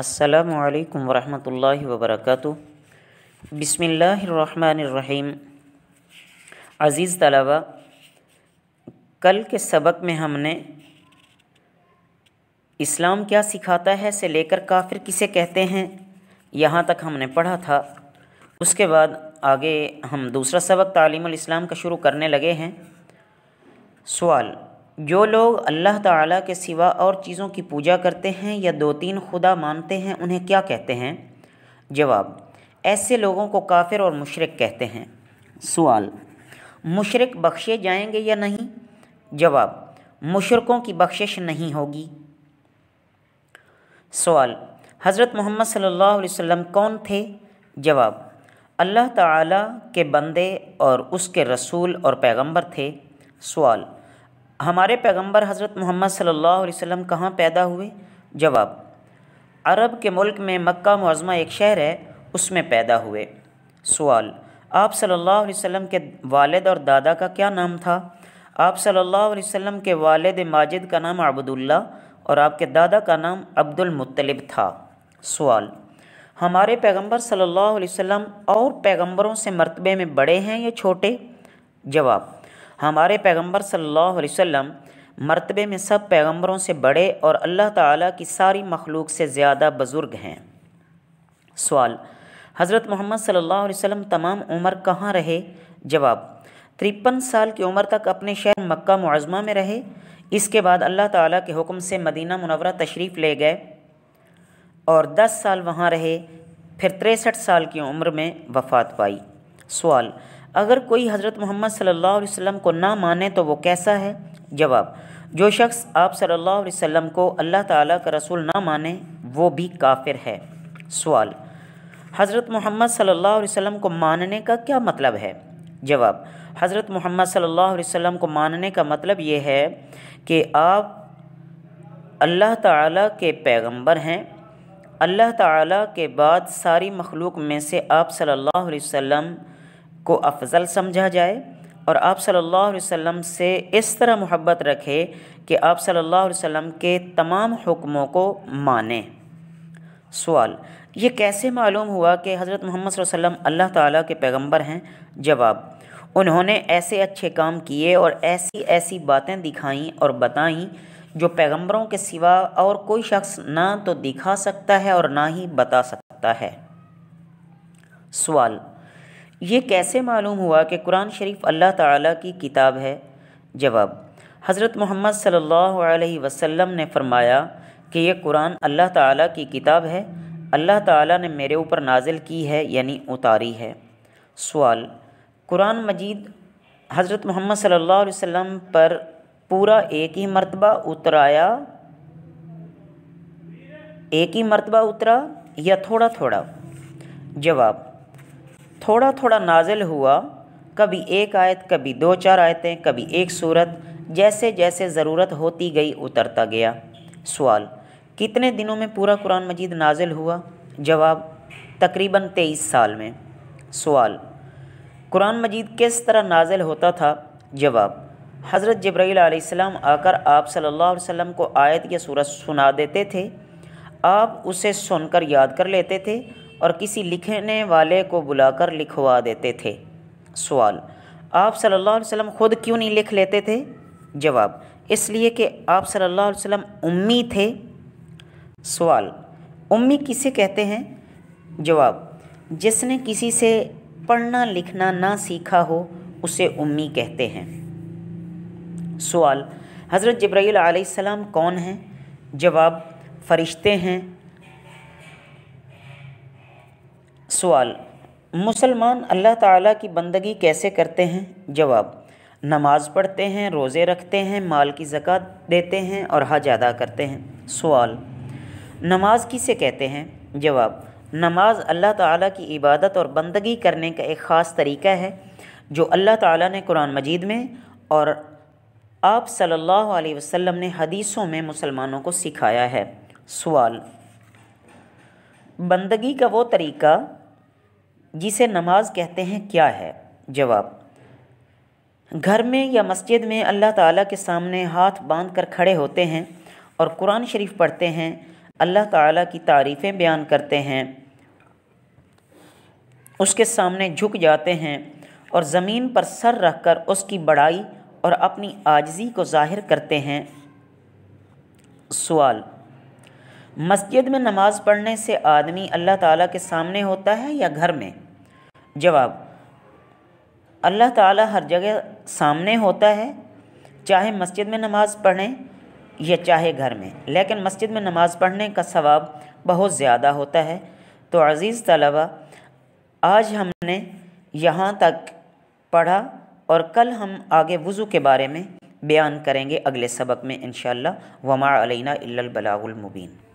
असलकम वरहमल वबरक बसमीम अज़ीज़ तलबा कल के सबक में हमने इस्लाम क्या सिखाता है से लेकर काफिर किसे कहते हैं यहाँ तक हमने पढ़ा था उसके बाद आगे हम दूसरा सबक तालीम इस्लाम का शुरू करने लगे हैं सवाल जो लोग अल्लाह ताला के सिवा और चीज़ों की पूजा करते हैं या दो तीन खुदा मानते हैं उन्हें क्या कहते हैं जवाब ऐसे लोगों को काफिर और मुशरक कहते हैं सवाल मुशरक बख्शे जाएंगे या नहीं जवाब मुशरकों की बख्शिश नहीं होगी सवाल हज़रत मोहम्मद सल्लल्लाहु अलैहि वसल्लम कौन थे जवाब अल्लाह ताला के बंदे और उसके रसूल और पैगंबर थे सवाल हमारे पैगंबर हज़रत मोहम्मद सल्लल्लाहु अलैहि वसल्लम कहाँ पैदा हुए जवाब अरब के मुल्क में मक्का मज़मा एक शहर है उसमें पैदा हुए सवाल आप सल्लल्लाहु अलैहि वसल्लम के वालिद और दादा का क्या नाम था आप सल्लल्लाहु अलैहि वसल्लम के वालिद माजिद का नाम अब्दुल्ला और आपके दादा का नाम अब्दुल मुत्तलिब था सवाल हमारे पैगंबर सल्लल्लाहु अलैहि वसल्लम और पैगंबरों से मर्तबे में बड़े हैं या छोटे जवाब हमारे पैगंबर सल्लल्लाहु अलैहि वसल्लम मर्तबे में सब पैगंबरों से बड़े और अल्लाह ताला की सारी मखलूक से ज़्यादा बुज़ुर्ग हैं सवाल हज़रत मोहम्मद सल्लल्लाहु अलैहि वसल्लम तमाम उम्र कहाँ रहे जवाब तिरपन साल की उम्र तक अपने शहर मक्का मुआज़मा में रहे इसके बाद अल्लाह ताला के हुक्म से मदीना मुनवरा तशरीफ़ ले गए और 10 साल वहाँ रहे फिर तिरसठ साल की उम्र में वफ़ात पाई सवाल अगर कोई हज़रत मोहम्मद सल्लल्लाहु अलैहि वसल्लम को ना माने तो वो कैसा है जवाब जो शख्स आप सल्लल्लाहु अलैहि वसल्लम को अल्लाह ताला का रसूल ना माने वो भी काफिर है सवाल हज़रत मोहम्मद सल्लल्लाहु अलैहि वसल्लम को मानने का क्या मतलब है जवाब हज़रत मोहम्मद सल्लल्लाहु अलैहि वसल्लम को मानने का मतलब ये है कि आप अल्लाह ताला के पैगंबर हैं अल्लाह ताला के बाद सारी मखलूक में से आप सल्लल्लाहु अलैहि वसल्लम को अफजल समझा जाए और आप सल्लल्लाहु अलैहि वसल्लम से इस तरह मोहब्बत रखे कि आप सल्लल्लाहु अलैहि वसल्लम के तमाम हुक्मों को माने सवाल ये कैसे मालूम हुआ कि हज़रत मोहम्मद वसल्लम अल्लाह ताला के पैगंबर हैं जवाब उन्होंने ऐसे अच्छे काम किए और ऐसी ऐसी बातें दिखाई और बताई जो पैगंबरों के सिवा और कोई शख्स ना तो दिखा सकता है और ना ही बता सकता है सवाल ये कैसे मालूम हुआ कि कुरान शरीफ अल्लाह ताला की किताब है जवाब हज़रत मोहम्मद सल्लल्लाहु अलैहि वसल्लम ने फरमाया कि यह कुरान अल्लाह ताला की किताब है अल्लाह ताला ने मेरे ऊपर नाजिल की है यानी उतारी है सवाल कुरान मजीद हज़रत मोहम्मद सल्लल्लाहु अलैहि वसल्लम पर पूरा एक ही मरतबा उतराया एक ही मरतबा उतरा या थोड़ा थोड़ा जवाब थोड़ा थोड़ा नाजिल हुआ कभी एक आयत कभी दो चार आयतें कभी एक सूरत जैसे जैसे ज़रूरत होती गई उतरता गया सवाल कितने दिनों में पूरा कुरान मजीद नाजिल हुआ जवाब तकरीबन तेईस साल में सवाल कुरान मजीद किस तरह नाजिल होता था जवाब हज़रत जब्राईल आकर आप सल्लल्लाहु अलैहि वसल्लम को आयत या सूरत सुना देते थे आप उसे सुनकर याद कर लेते थे और किसी लिखने वाले को बुलाकर लिखवा देते थे सवाल आप सल्लल्लाहु अलैहि वसल्लम ख़ुद क्यों नहीं लिख लेते थे जवाब इसलिए कि आप सल्लल्लाहु अलैहि वसल्लम उम्मी थे सवाल उम्मी किसे कहते हैं जवाब जिसने किसी से पढ़ना लिखना ना सीखा हो उसे उम्मी कहते हैं सवाल हज़रत जब्राईल आसमाम कौन हैं जवाब फरिश्ते हैं सवाल मुसलमान अल्लाह ताला की बंदगी कैसे करते हैं जवाब नमाज पढ़ते हैं रोज़े रखते हैं माल की ज़क़़त देते हैं और हज अदा करते हैं सवाल नमाज किसे कहते हैं जवाब नमाज अल्लाह ताला की इबादत और बंदगी करने का एक ख़ास तरीका है जो अल्लाह ताला ने कुरान मजीद में और आप सल्लल्लाहु अलैहि वसल्लम ने हदीसों में मुसलमानों को सिखाया है सवाल बंदगी का वो तरीका जिसे नमाज कहते हैं क्या है जवाब घर में या मस्जिद में अल्लाह ताला के सामने हाथ बांध कर खड़े होते हैं और कुरान शरीफ पढ़ते हैं अल्लाह ताला की तारीफ़ें बयान करते हैं उसके सामने झुक जाते हैं और ज़मीन पर सर रखकर उसकी बड़ाई और अपनी आजजी को जाहिर करते हैं सवाल मस्जिद में नमाज़ पढ़ने से आदमी अल्लाह ताला के सामने होता है या घर में जवाब अल्लाह ताला हर जगह सामने होता है चाहे मस्जिद में नमाज़ पढ़ें या चाहे घर में लेकिन मस्जिद में नमाज़ पढ़ने का सवाब बहुत ज़्यादा होता है तो अज़ीज़ तलबा आज हमने यहाँ तक पढ़ा और कल हम आगे वज़ू के बारे में बयान करेंगे अगले सबक में इन शमा अलैना इल्लल बलागुल मुबीन